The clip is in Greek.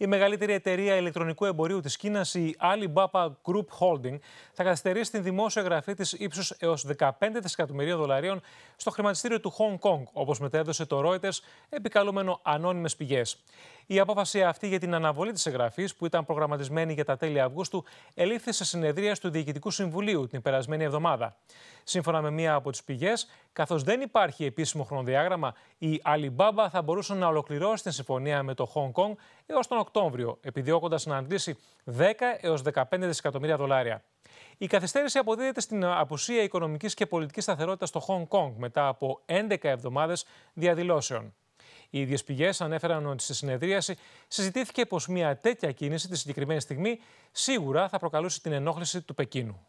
Η μεγαλύτερη εταιρεία ηλεκτρονικού εμπορίου της Κίνας, η Alibaba Group Holding, θα καθυστερήσει την δημόσια εγγραφή της ύψους έως 15 δισεκατομμυρίων δολαρίων στο χρηματιστήριο του Hong Kong, όπως μετέδωσε το Reuters, επικαλούμενο «Ανώνυμες Πηγές». Η απόφαση αυτή για την αναβολή της εγγραφής, που ήταν προγραμματισμένη για τα τέλη Αυγούστου, ελήφθη σε συνεδρία του Διοικητικού Συμβουλίου την περασμένη εβδομάδα. Σύμφωνα με μία από τις πηγές, καθώς δεν υπάρχει επίσημο χρονοδιάγραμμα, η Alibaba θα μπορούσε να ολοκληρώσει την συμφωνία με το Hong Kong έως τον Οκτώβριο, επιδιώκοντας να αντλήσει 10 έω 15 δισεκατομμύρια δολάρια. Η καθυστέρηση αποδίδεται στην απουσία οικονομικής και πολιτικής σταθερότητας στο Hong Kong μετά από 11 εβδομάδες διαδηλώσεων. Οι ίδιες πηγές ανέφεραν ότι στη συνεδρίαση συζητήθηκε πως μια τέτοια κίνηση τη συγκεκριμένη στιγμή σίγουρα θα προκαλούσε την ενόχληση του Πεκίνου.